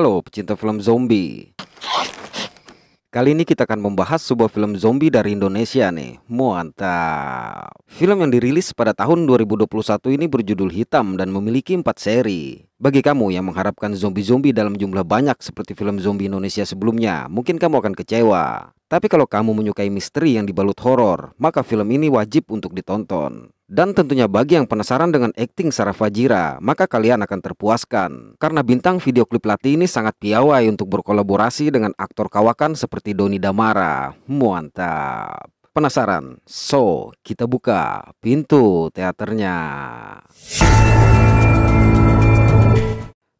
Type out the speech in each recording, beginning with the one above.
Halo pecinta film zombie Kali ini kita akan membahas sebuah film zombie dari Indonesia nih Mantap Film yang dirilis pada tahun 2021 ini berjudul Hitam dan memiliki 4 seri Bagi kamu yang mengharapkan zombie-zombie dalam jumlah banyak seperti film zombie Indonesia sebelumnya Mungkin kamu akan kecewa Tapi kalau kamu menyukai misteri yang dibalut horor, Maka film ini wajib untuk ditonton dan tentunya bagi yang penasaran dengan akting Sarah Fajira, maka kalian akan terpuaskan. Karena bintang video klip Lati ini sangat piawai untuk berkolaborasi dengan aktor kawakan seperti Doni Damara. Mantap. Penasaran? So, kita buka pintu teaternya.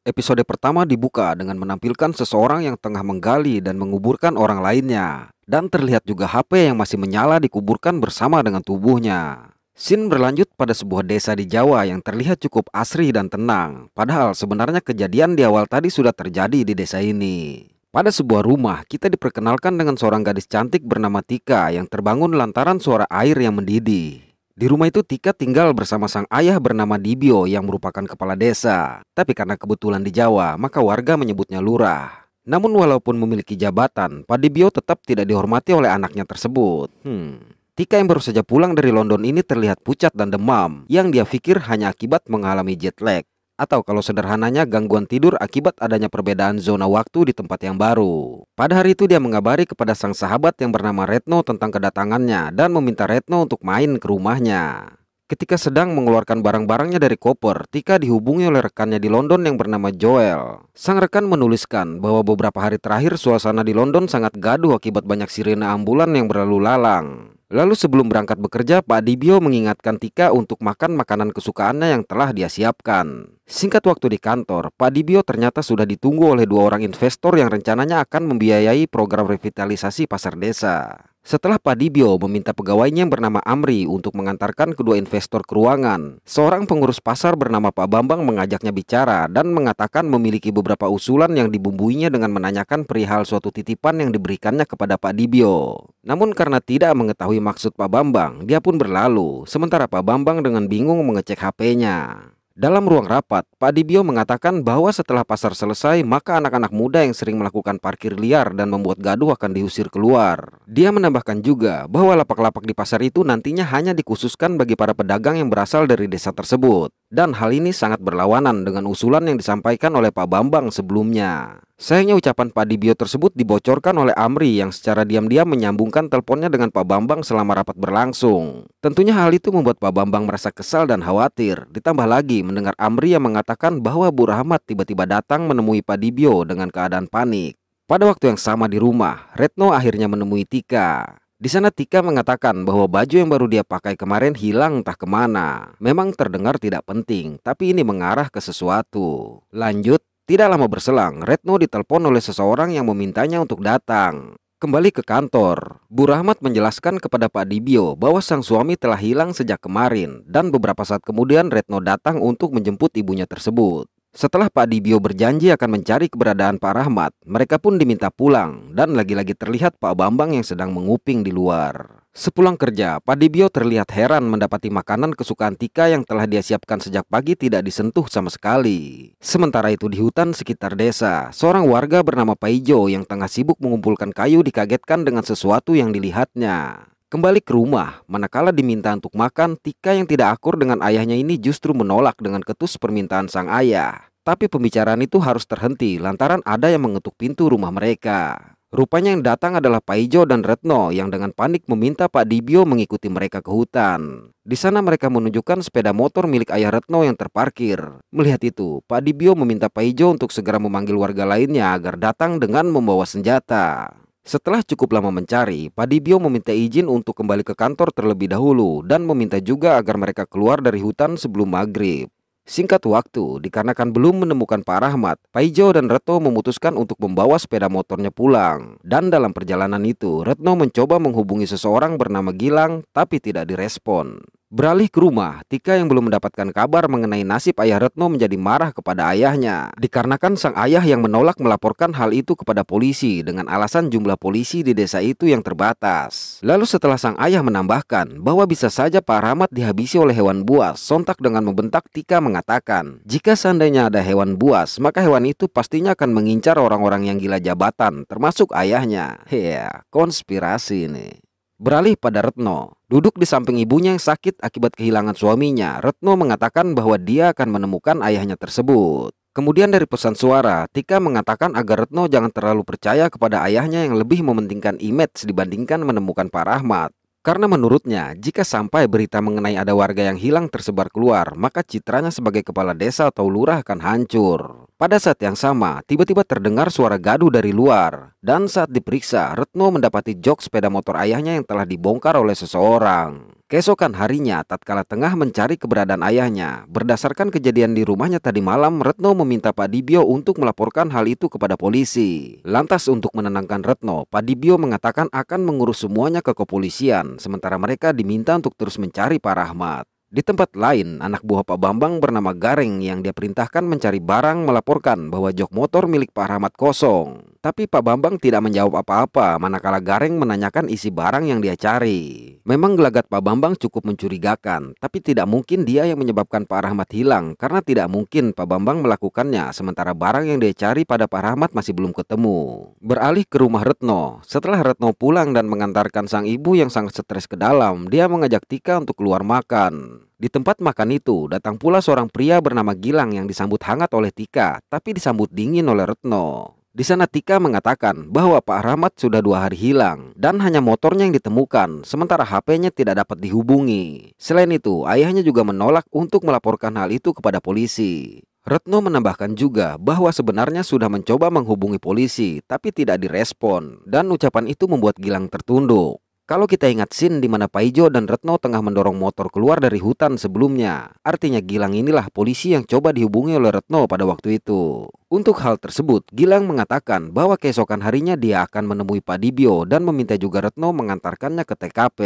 Episode pertama dibuka dengan menampilkan seseorang yang tengah menggali dan menguburkan orang lainnya. Dan terlihat juga HP yang masih menyala dikuburkan bersama dengan tubuhnya. Sin berlanjut pada sebuah desa di Jawa yang terlihat cukup asri dan tenang, padahal sebenarnya kejadian di awal tadi sudah terjadi di desa ini. Pada sebuah rumah, kita diperkenalkan dengan seorang gadis cantik bernama Tika yang terbangun lantaran suara air yang mendidih. Di rumah itu Tika tinggal bersama sang ayah bernama Dibio yang merupakan kepala desa. Tapi karena kebetulan di Jawa, maka warga menyebutnya lurah. Namun walaupun memiliki jabatan, Pak Dibio tetap tidak dihormati oleh anaknya tersebut. Hmm. Tika yang baru saja pulang dari London ini terlihat pucat dan demam, yang dia pikir hanya akibat mengalami jet lag atau kalau sederhananya gangguan tidur akibat adanya perbedaan zona waktu di tempat yang baru. Pada hari itu dia mengabari kepada sang sahabat yang bernama Retno tentang kedatangannya dan meminta Retno untuk main ke rumahnya. Ketika sedang mengeluarkan barang-barangnya dari koper, Tika dihubungi oleh rekannya di London yang bernama Joel. Sang rekan menuliskan bahwa beberapa hari terakhir suasana di London sangat gaduh akibat banyak sirene ambulan yang berlalu lalang. Lalu sebelum berangkat bekerja, Pak Dibio mengingatkan Tika untuk makan makanan kesukaannya yang telah dia siapkan. Singkat waktu di kantor, Pak Dibio ternyata sudah ditunggu oleh dua orang investor yang rencananya akan membiayai program revitalisasi pasar desa. Setelah Padibio meminta pegawainya yang bernama Amri untuk mengantarkan kedua investor ke ruangan, seorang pengurus pasar bernama Pak Bambang mengajaknya bicara dan mengatakan memiliki beberapa usulan yang dibumbuinya dengan menanyakan perihal suatu titipan yang diberikannya kepada Pak Dibio. Namun karena tidak mengetahui maksud Pak Bambang, dia pun berlalu, sementara Pak Bambang dengan bingung mengecek HP-nya. Dalam ruang rapat, Pak Dibio mengatakan bahwa setelah pasar selesai, maka anak-anak muda yang sering melakukan parkir liar dan membuat gaduh akan diusir keluar. Dia menambahkan juga bahwa lapak-lapak di pasar itu nantinya hanya dikhususkan bagi para pedagang yang berasal dari desa tersebut. Dan hal ini sangat berlawanan dengan usulan yang disampaikan oleh Pak Bambang sebelumnya. Sayangnya ucapan Pak Dibio tersebut dibocorkan oleh Amri yang secara diam-diam menyambungkan teleponnya dengan Pak Bambang selama rapat berlangsung. Tentunya hal itu membuat Pak Bambang merasa kesal dan khawatir. Ditambah lagi mendengar Amri yang mengatakan bahwa Bu Rahmat tiba-tiba datang menemui Pak Dibio dengan keadaan panik. Pada waktu yang sama di rumah, Retno akhirnya menemui Tika. Di sana Tika mengatakan bahwa baju yang baru dia pakai kemarin hilang entah kemana. Memang terdengar tidak penting, tapi ini mengarah ke sesuatu. Lanjut, tidak lama berselang, Retno ditelepon oleh seseorang yang memintanya untuk datang. Kembali ke kantor, Bu Rahmat menjelaskan kepada Pak Dibio bahwa sang suami telah hilang sejak kemarin dan beberapa saat kemudian Retno datang untuk menjemput ibunya tersebut. Setelah Pak Dibio berjanji akan mencari keberadaan Pak Rahmat, mereka pun diminta pulang dan lagi-lagi terlihat Pak Bambang yang sedang menguping di luar. Sepulang kerja, Pak Dibio terlihat heran mendapati makanan kesukaan Tika yang telah dia siapkan sejak pagi tidak disentuh sama sekali. Sementara itu di hutan sekitar desa, seorang warga bernama Paijo yang tengah sibuk mengumpulkan kayu dikagetkan dengan sesuatu yang dilihatnya. Kembali ke rumah, manakala diminta untuk makan, Tika yang tidak akur dengan ayahnya ini justru menolak dengan ketus permintaan sang ayah. Tapi pembicaraan itu harus terhenti lantaran ada yang mengetuk pintu rumah mereka. Rupanya yang datang adalah Pak Ijo dan Retno yang dengan panik meminta Pak Dibio mengikuti mereka ke hutan. Di sana mereka menunjukkan sepeda motor milik ayah Retno yang terparkir. Melihat itu, Pak Dibio meminta Pak Ijo untuk segera memanggil warga lainnya agar datang dengan membawa senjata. Setelah cukup lama mencari, Padibio meminta izin untuk kembali ke kantor terlebih dahulu dan meminta juga agar mereka keluar dari hutan sebelum maghrib. Singkat waktu, dikarenakan belum menemukan Pak Rahmat, Paijo dan Retno memutuskan untuk membawa sepeda motornya pulang. Dan dalam perjalanan itu, Retno mencoba menghubungi seseorang bernama Gilang tapi tidak direspon. Beralih ke rumah, Tika yang belum mendapatkan kabar mengenai nasib ayah Retno menjadi marah kepada ayahnya. Dikarenakan sang ayah yang menolak melaporkan hal itu kepada polisi dengan alasan jumlah polisi di desa itu yang terbatas. Lalu setelah sang ayah menambahkan bahwa bisa saja Pak Rahmat dihabisi oleh hewan buas, sontak dengan membentak Tika mengatakan, jika seandainya ada hewan buas, maka hewan itu pastinya akan mengincar orang-orang yang gila jabatan, termasuk ayahnya. Heeh, konspirasi nih beralih pada Retno. Duduk di samping ibunya yang sakit akibat kehilangan suaminya, Retno mengatakan bahwa dia akan menemukan ayahnya tersebut. Kemudian dari pesan suara, Tika mengatakan agar Retno jangan terlalu percaya kepada ayahnya yang lebih mementingkan image dibandingkan menemukan Pak Rahmat. Karena menurutnya, jika sampai berita mengenai ada warga yang hilang tersebar keluar, maka citranya sebagai kepala desa atau lurah akan hancur. Pada saat yang sama, tiba-tiba terdengar suara gaduh dari luar. Dan saat diperiksa, Retno mendapati jok sepeda motor ayahnya yang telah dibongkar oleh seseorang. Kesokan harinya, tatkala tengah mencari keberadaan ayahnya, berdasarkan kejadian di rumahnya tadi malam, Retno meminta Pak Dibio untuk melaporkan hal itu kepada polisi. Lantas untuk menenangkan Retno, Pak Dibio mengatakan akan mengurus semuanya ke kepolisian, sementara mereka diminta untuk terus mencari Pak Rahmat. Di tempat lain, anak buah Pak Bambang bernama Gareng yang dia perintahkan mencari barang melaporkan bahwa jok motor milik Pak Rahmat kosong. Tapi Pak Bambang tidak menjawab apa-apa manakala Gareng menanyakan isi barang yang dia cari. Memang gelagat Pak Bambang cukup mencurigakan, tapi tidak mungkin dia yang menyebabkan Pak Rahmat hilang karena tidak mungkin Pak Bambang melakukannya sementara barang yang dia cari pada Pak Rahmat masih belum ketemu. Beralih ke rumah Retno, setelah Retno pulang dan mengantarkan sang ibu yang sangat stres ke dalam, dia mengajak Tika untuk keluar makan. Di tempat makan itu, datang pula seorang pria bernama Gilang yang disambut hangat oleh Tika, tapi disambut dingin oleh Retno. Di sana Tika mengatakan bahwa Pak Rahmat sudah dua hari hilang dan hanya motornya yang ditemukan, sementara HP-nya tidak dapat dihubungi. Selain itu, ayahnya juga menolak untuk melaporkan hal itu kepada polisi. Retno menambahkan juga bahwa sebenarnya sudah mencoba menghubungi polisi, tapi tidak direspon, dan ucapan itu membuat Gilang tertunduk. Kalau kita ingat scene di mana Paijo dan Retno tengah mendorong motor keluar dari hutan sebelumnya, artinya Gilang inilah polisi yang coba dihubungi oleh Retno pada waktu itu. Untuk hal tersebut, Gilang mengatakan bahwa keesokan harinya dia akan menemui Pak Dibio dan meminta juga Retno mengantarkannya ke TKP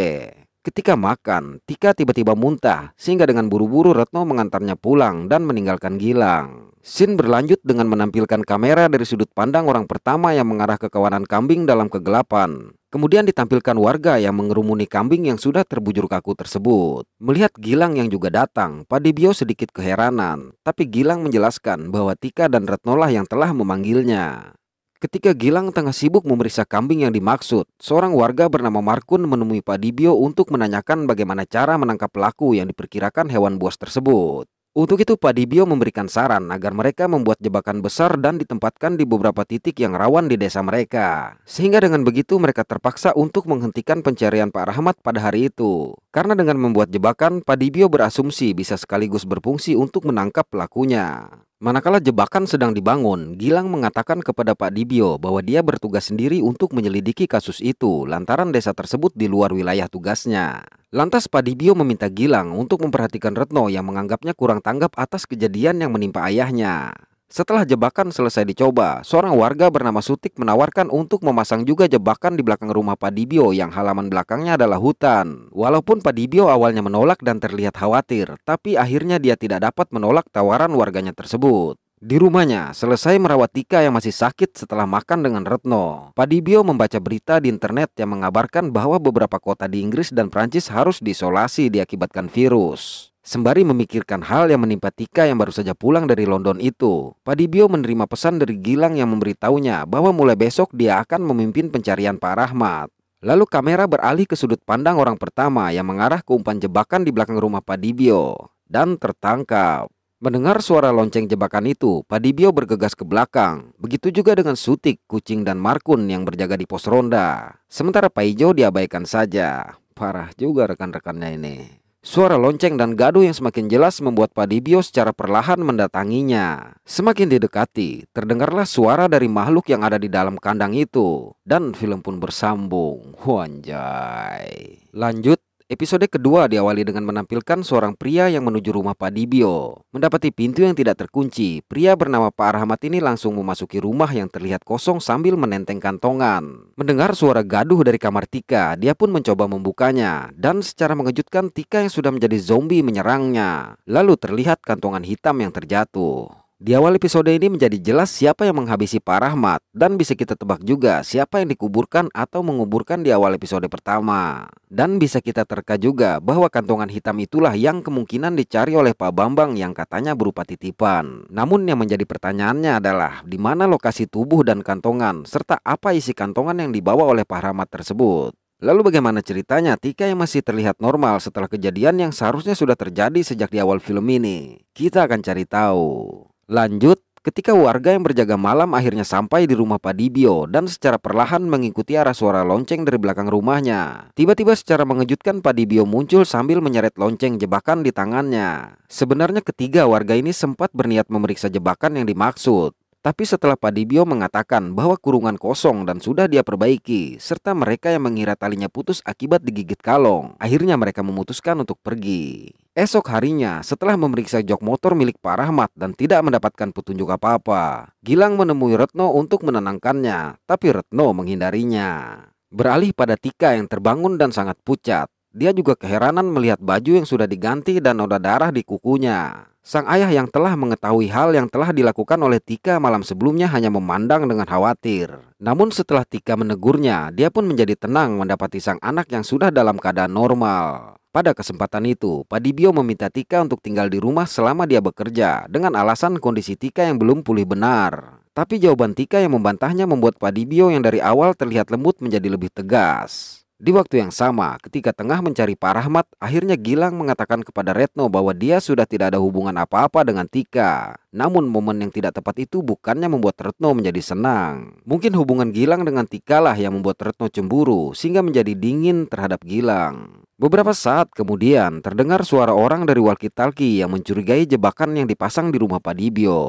ketika makan, Tika tiba-tiba muntah sehingga dengan buru-buru Retno mengantarnya pulang dan meninggalkan Gilang. Sin berlanjut dengan menampilkan kamera dari sudut pandang orang pertama yang mengarah ke kawanan kambing dalam kegelapan. Kemudian ditampilkan warga yang mengerumuni kambing yang sudah terbujur kaku tersebut. Melihat Gilang yang juga datang, Padibio sedikit keheranan. Tapi Gilang menjelaskan bahwa Tika dan Retno lah yang telah memanggilnya. Ketika Gilang tengah sibuk memeriksa kambing yang dimaksud, seorang warga bernama Markun menemui Pak Dibio untuk menanyakan bagaimana cara menangkap pelaku yang diperkirakan hewan buas tersebut. Untuk itu Pak Dibio memberikan saran agar mereka membuat jebakan besar dan ditempatkan di beberapa titik yang rawan di desa mereka. Sehingga dengan begitu mereka terpaksa untuk menghentikan pencarian Pak Rahmat pada hari itu. Karena dengan membuat jebakan, Pak Dibio berasumsi bisa sekaligus berfungsi untuk menangkap pelakunya. Manakala jebakan sedang dibangun, Gilang mengatakan kepada Pak Dibio bahwa dia bertugas sendiri untuk menyelidiki kasus itu lantaran desa tersebut di luar wilayah tugasnya. Lantas Pak Dibio meminta Gilang untuk memperhatikan Retno yang menganggapnya kurang tanggap atas kejadian yang menimpa ayahnya. Setelah jebakan selesai dicoba, seorang warga bernama Sutik menawarkan untuk memasang juga jebakan di belakang rumah Pak Dibio yang halaman belakangnya adalah hutan. Walaupun Pak Dibio awalnya menolak dan terlihat khawatir, tapi akhirnya dia tidak dapat menolak tawaran warganya tersebut. Di rumahnya, selesai merawat Tika yang masih sakit setelah makan dengan Retno. Pak Dibio membaca berita di internet yang mengabarkan bahwa beberapa kota di Inggris dan Prancis harus diisolasi diakibatkan virus. Sembari memikirkan hal yang menimpa Tika yang baru saja pulang dari London itu, Padibio menerima pesan dari Gilang yang memberitahunya bahwa mulai besok dia akan memimpin pencarian Pak Rahmat. Lalu kamera beralih ke sudut pandang orang pertama yang mengarah ke umpan jebakan di belakang rumah Padibio dan tertangkap. Mendengar suara lonceng jebakan itu, Padibio bergegas ke belakang. Begitu juga dengan Sutik, Kucing dan Markun yang berjaga di pos ronda. Sementara Paijo diabaikan saja. Parah juga rekan-rekannya ini. Suara lonceng dan gaduh yang semakin jelas membuat Padibio secara perlahan mendatanginya. Semakin didekati, terdengarlah suara dari makhluk yang ada di dalam kandang itu. Dan film pun bersambung. Wanjai. Lanjut. Episode kedua diawali dengan menampilkan seorang pria yang menuju rumah Pak Dibio. Mendapati pintu yang tidak terkunci, pria bernama Pak Rahmat ini langsung memasuki rumah yang terlihat kosong sambil menenteng kantongan. Mendengar suara gaduh dari kamar Tika, dia pun mencoba membukanya dan secara mengejutkan Tika yang sudah menjadi zombie menyerangnya. Lalu terlihat kantongan hitam yang terjatuh. Di awal episode ini menjadi jelas siapa yang menghabisi Pak Rahmat dan bisa kita tebak juga siapa yang dikuburkan atau menguburkan di awal episode pertama. Dan bisa kita terka juga bahwa kantongan hitam itulah yang kemungkinan dicari oleh Pak Bambang yang katanya berupa titipan. Namun yang menjadi pertanyaannya adalah di mana lokasi tubuh dan kantongan serta apa isi kantongan yang dibawa oleh Pak Rahmat tersebut. Lalu bagaimana ceritanya Tika yang masih terlihat normal setelah kejadian yang seharusnya sudah terjadi sejak di awal film ini? Kita akan cari tahu. Lanjut, ketika warga yang berjaga malam akhirnya sampai di rumah Pak Dibio dan secara perlahan mengikuti arah suara lonceng dari belakang rumahnya. Tiba-tiba secara mengejutkan Pak Dibio muncul sambil menyeret lonceng jebakan di tangannya. Sebenarnya ketiga warga ini sempat berniat memeriksa jebakan yang dimaksud. Tapi setelah Pak Dibio mengatakan bahwa kurungan kosong dan sudah dia perbaiki, serta mereka yang mengira talinya putus akibat digigit kalong, akhirnya mereka memutuskan untuk pergi. Esok harinya, setelah memeriksa jok motor milik Pak Rahmat dan tidak mendapatkan petunjuk apa-apa, Gilang menemui Retno untuk menenangkannya, tapi Retno menghindarinya. Beralih pada Tika yang terbangun dan sangat pucat, dia juga keheranan melihat baju yang sudah diganti dan noda darah di kukunya. Sang ayah yang telah mengetahui hal yang telah dilakukan oleh Tika malam sebelumnya hanya memandang dengan khawatir. Namun setelah Tika menegurnya, dia pun menjadi tenang mendapati sang anak yang sudah dalam keadaan normal. Pada kesempatan itu, Padibio meminta Tika untuk tinggal di rumah selama dia bekerja dengan alasan kondisi Tika yang belum pulih benar. Tapi jawaban Tika yang membantahnya membuat Padibio yang dari awal terlihat lembut menjadi lebih tegas. Di waktu yang sama, ketika tengah mencari Pak Rahmat, akhirnya Gilang mengatakan kepada Retno bahwa dia sudah tidak ada hubungan apa-apa dengan Tika. Namun momen yang tidak tepat itu bukannya membuat Retno menjadi senang. Mungkin hubungan Gilang dengan Tika lah yang membuat Retno cemburu sehingga menjadi dingin terhadap Gilang. Beberapa saat kemudian terdengar suara orang dari walkie-talkie yang mencurigai jebakan yang dipasang di rumah Pak Dibio.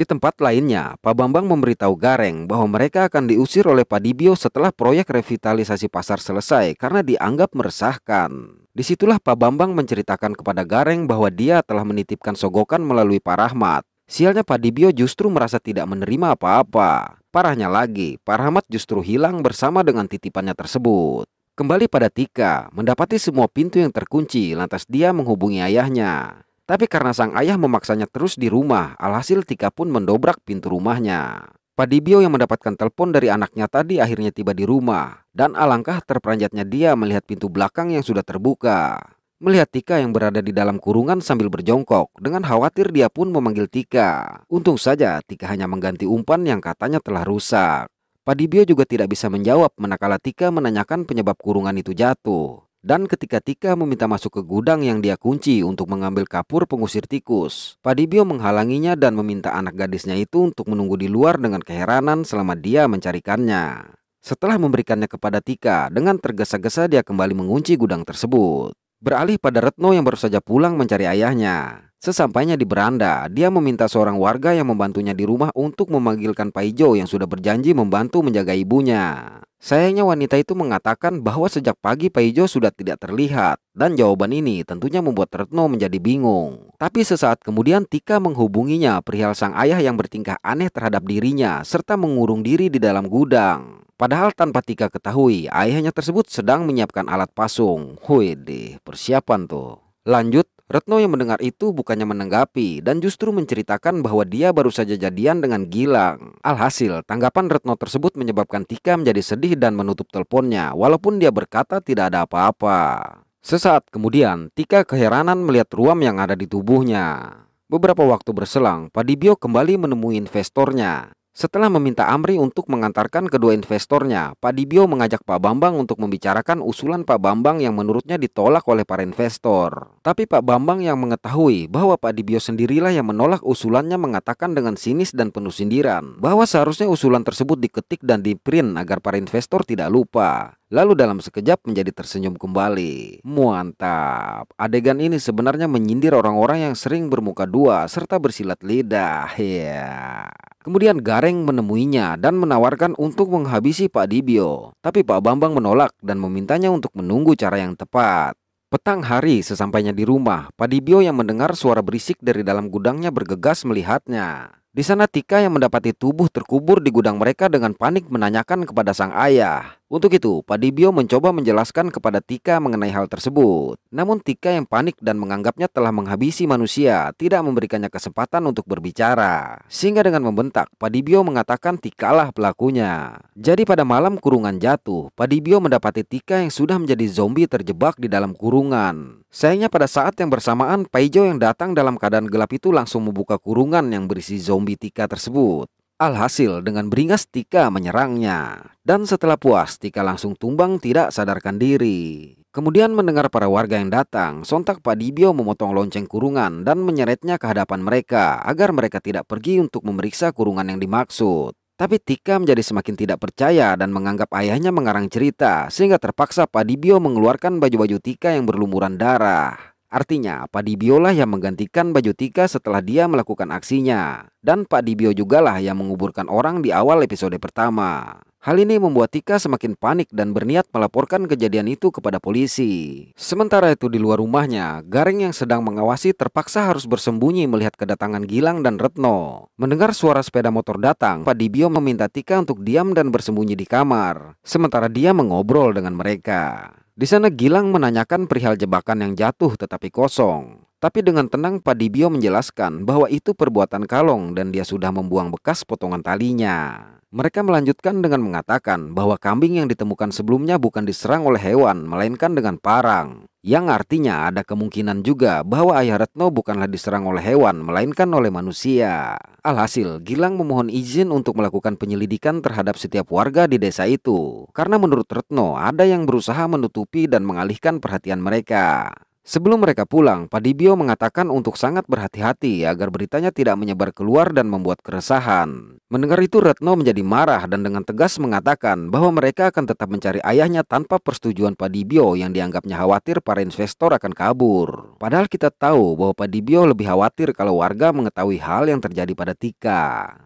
Di tempat lainnya, Pak Bambang memberitahu Gareng bahwa mereka akan diusir oleh Pak Dibio setelah proyek revitalisasi pasar selesai karena dianggap meresahkan. Disitulah Pak Bambang menceritakan kepada Gareng bahwa dia telah menitipkan sogokan melalui Pak Rahmat. Sialnya Pak Dibio justru merasa tidak menerima apa-apa. Parahnya lagi, Pak Rahmat justru hilang bersama dengan titipannya tersebut. Kembali pada Tika, mendapati semua pintu yang terkunci lantas dia menghubungi ayahnya. Tapi karena sang ayah memaksanya terus di rumah, alhasil Tika pun mendobrak pintu rumahnya. Padibio yang mendapatkan telepon dari anaknya tadi akhirnya tiba di rumah. Dan alangkah terperanjatnya dia melihat pintu belakang yang sudah terbuka. Melihat Tika yang berada di dalam kurungan sambil berjongkok, dengan khawatir dia pun memanggil Tika. Untung saja Tika hanya mengganti umpan yang katanya telah rusak. Padibio juga tidak bisa menjawab menakala Tika menanyakan penyebab kurungan itu jatuh dan ketika-tika meminta masuk ke gudang yang dia kunci untuk mengambil kapur pengusir tikus. Padibio menghalanginya dan meminta anak gadisnya itu untuk menunggu di luar dengan keheranan selama dia mencarikannya. Setelah memberikannya kepada Tika, dengan tergesa-gesa dia kembali mengunci gudang tersebut. Beralih pada Retno yang baru saja pulang mencari ayahnya. Sesampainya di beranda, dia meminta seorang warga yang membantunya di rumah untuk memanggilkan Paijo yang sudah berjanji membantu menjaga ibunya. Sayangnya wanita itu mengatakan bahwa sejak pagi Paijo sudah tidak terlihat dan jawaban ini tentunya membuat Retno menjadi bingung. Tapi sesaat kemudian Tika menghubunginya perihal sang ayah yang bertingkah aneh terhadap dirinya serta mengurung diri di dalam gudang. Padahal tanpa Tika ketahui, ayahnya tersebut sedang menyiapkan alat pasung. Hui deh, persiapan tuh. Lanjut, Retno yang mendengar itu bukannya menanggapi dan justru menceritakan bahwa dia baru saja jadian dengan Gilang. Alhasil, tanggapan Retno tersebut menyebabkan Tika menjadi sedih dan menutup teleponnya walaupun dia berkata tidak ada apa-apa. Sesaat kemudian, Tika keheranan melihat ruam yang ada di tubuhnya. Beberapa waktu berselang, Padibio kembali menemui investornya. Setelah meminta Amri untuk mengantarkan kedua investornya, Pak Dibio mengajak Pak Bambang untuk membicarakan usulan Pak Bambang yang menurutnya ditolak oleh para investor. Tapi Pak Bambang yang mengetahui bahwa Pak Dibio sendirilah yang menolak usulannya mengatakan dengan sinis dan penuh sindiran bahwa seharusnya usulan tersebut diketik dan diprint agar para investor tidak lupa lalu dalam sekejap menjadi tersenyum kembali. Muantap. Adegan ini sebenarnya menyindir orang-orang yang sering bermuka dua serta bersilat lidah. Ya. Yeah. Kemudian Gareng menemuinya dan menawarkan untuk menghabisi Pak Dibio. Tapi Pak Bambang menolak dan memintanya untuk menunggu cara yang tepat. Petang hari sesampainya di rumah, Pak Dibio yang mendengar suara berisik dari dalam gudangnya bergegas melihatnya. Di sana Tika yang mendapati tubuh terkubur di gudang mereka dengan panik menanyakan kepada sang ayah. Untuk itu, Padibio mencoba menjelaskan kepada Tika mengenai hal tersebut. Namun Tika yang panik dan menganggapnya telah menghabisi manusia, tidak memberikannya kesempatan untuk berbicara. Sehingga dengan membentak, Padibio mengatakan Tika lah pelakunya. Jadi pada malam kurungan jatuh, Padibio mendapati Tika yang sudah menjadi zombie terjebak di dalam kurungan. Sayangnya pada saat yang bersamaan, Paijo yang datang dalam keadaan gelap itu langsung membuka kurungan yang berisi zombie Tika tersebut. Alhasil dengan beringas Tika menyerangnya dan setelah puas Tika langsung tumbang tidak sadarkan diri. Kemudian mendengar para warga yang datang, sontak Pak Dibio memotong lonceng kurungan dan menyeretnya ke hadapan mereka agar mereka tidak pergi untuk memeriksa kurungan yang dimaksud. Tapi Tika menjadi semakin tidak percaya dan menganggap ayahnya mengarang cerita sehingga terpaksa Pak Dibio mengeluarkan baju-baju Tika yang berlumuran darah. Artinya, Pak Dibio lah yang menggantikan baju Tika setelah dia melakukan aksinya. Dan Pak Dibio jugalah yang menguburkan orang di awal episode pertama. Hal ini membuat Tika semakin panik dan berniat melaporkan kejadian itu kepada polisi. Sementara itu di luar rumahnya, Gareng yang sedang mengawasi terpaksa harus bersembunyi melihat kedatangan Gilang dan Retno. Mendengar suara sepeda motor datang, Pak Dibio meminta Tika untuk diam dan bersembunyi di kamar, sementara dia mengobrol dengan mereka. Di sana Gilang menanyakan perihal jebakan yang jatuh tetapi kosong. Tapi dengan tenang Pak Dibio menjelaskan bahwa itu perbuatan Kalong dan dia sudah membuang bekas potongan talinya. Mereka melanjutkan dengan mengatakan bahwa kambing yang ditemukan sebelumnya bukan diserang oleh hewan, melainkan dengan parang. Yang artinya ada kemungkinan juga bahwa Ayah Retno bukanlah diserang oleh hewan, melainkan oleh manusia. Alhasil, Gilang memohon izin untuk melakukan penyelidikan terhadap setiap warga di desa itu. Karena menurut Retno, ada yang berusaha menutupi dan mengalihkan perhatian mereka. Sebelum mereka pulang, Padibio mengatakan untuk sangat berhati-hati agar beritanya tidak menyebar keluar dan membuat keresahan. Mendengar itu Retno menjadi marah dan dengan tegas mengatakan bahwa mereka akan tetap mencari ayahnya tanpa persetujuan Padibio yang dianggapnya khawatir para investor akan kabur. Padahal kita tahu bahwa Padibio lebih khawatir kalau warga mengetahui hal yang terjadi pada Tika.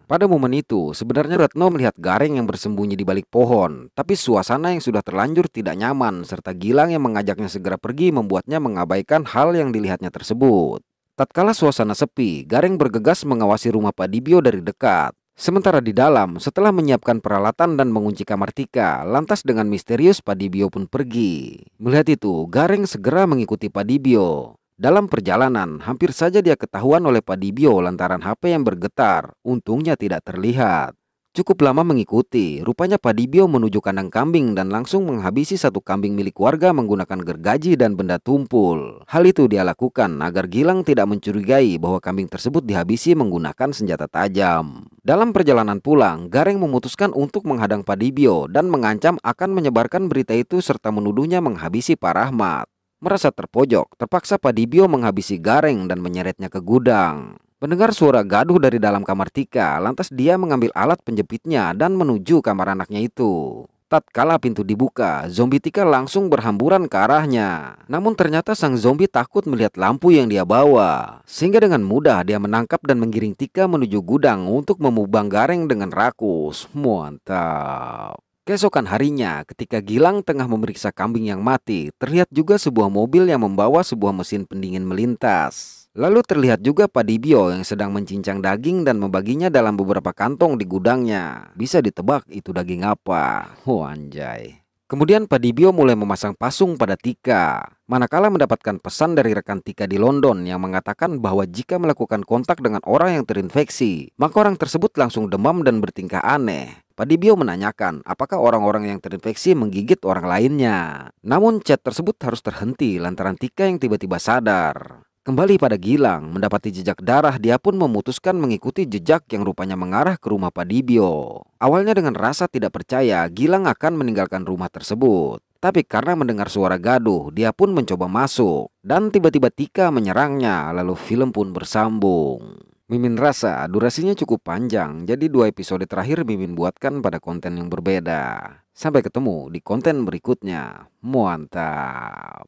Pada momen itu, sebenarnya Retno melihat Gareng yang bersembunyi di balik pohon, tapi suasana yang sudah terlanjur tidak nyaman serta Gilang yang mengajaknya segera pergi membuatnya mengabaikan menyampaikan hal yang dilihatnya tersebut. Tatkala suasana sepi, Gareng bergegas mengawasi rumah Pak Dibio dari dekat. Sementara di dalam, setelah menyiapkan peralatan dan mengunci kamar Tika, lantas dengan misterius Pak Dibio pun pergi. Melihat itu, Gareng segera mengikuti Pak Dibio. Dalam perjalanan, hampir saja dia ketahuan oleh Pak Dibio lantaran HP yang bergetar. Untungnya tidak terlihat. Cukup lama mengikuti, rupanya Padibio menuju kandang kambing dan langsung menghabisi satu kambing milik warga menggunakan gergaji dan benda tumpul. Hal itu dia lakukan agar Gilang tidak mencurigai bahwa kambing tersebut dihabisi menggunakan senjata tajam. Dalam perjalanan pulang, Gareng memutuskan untuk menghadang Padibio dan mengancam akan menyebarkan berita itu serta menuduhnya menghabisi Pak Rahmat. Merasa terpojok, terpaksa Padibio menghabisi Gareng dan menyeretnya ke gudang. Mendengar suara gaduh dari dalam kamar Tika, lantas dia mengambil alat penjepitnya dan menuju kamar anaknya itu. Tatkala pintu dibuka, zombie Tika langsung berhamburan ke arahnya. Namun ternyata sang zombie takut melihat lampu yang dia bawa. Sehingga dengan mudah dia menangkap dan menggiring Tika menuju gudang untuk memubang gareng dengan rakus. Mantap. Kesokan harinya, ketika Gilang tengah memeriksa kambing yang mati, terlihat juga sebuah mobil yang membawa sebuah mesin pendingin melintas. Lalu terlihat juga Pak Dibio yang sedang mencincang daging dan membaginya dalam beberapa kantong di gudangnya. Bisa ditebak itu daging apa. Oh anjay. Kemudian Dibio mulai memasang pasung pada Tika. Manakala mendapatkan pesan dari rekan Tika di London yang mengatakan bahwa jika melakukan kontak dengan orang yang terinfeksi, maka orang tersebut langsung demam dan bertingkah aneh. Pak Dibio menanyakan apakah orang-orang yang terinfeksi menggigit orang lainnya. Namun chat tersebut harus terhenti lantaran Tika yang tiba-tiba sadar. Kembali pada Gilang, mendapati jejak darah dia pun memutuskan mengikuti jejak yang rupanya mengarah ke rumah Padibio. Awalnya dengan rasa tidak percaya, Gilang akan meninggalkan rumah tersebut. Tapi karena mendengar suara gaduh, dia pun mencoba masuk. Dan tiba-tiba Tika menyerangnya, lalu film pun bersambung. Mimin rasa durasinya cukup panjang, jadi dua episode terakhir Mimin buatkan pada konten yang berbeda. Sampai ketemu di konten berikutnya. muantap.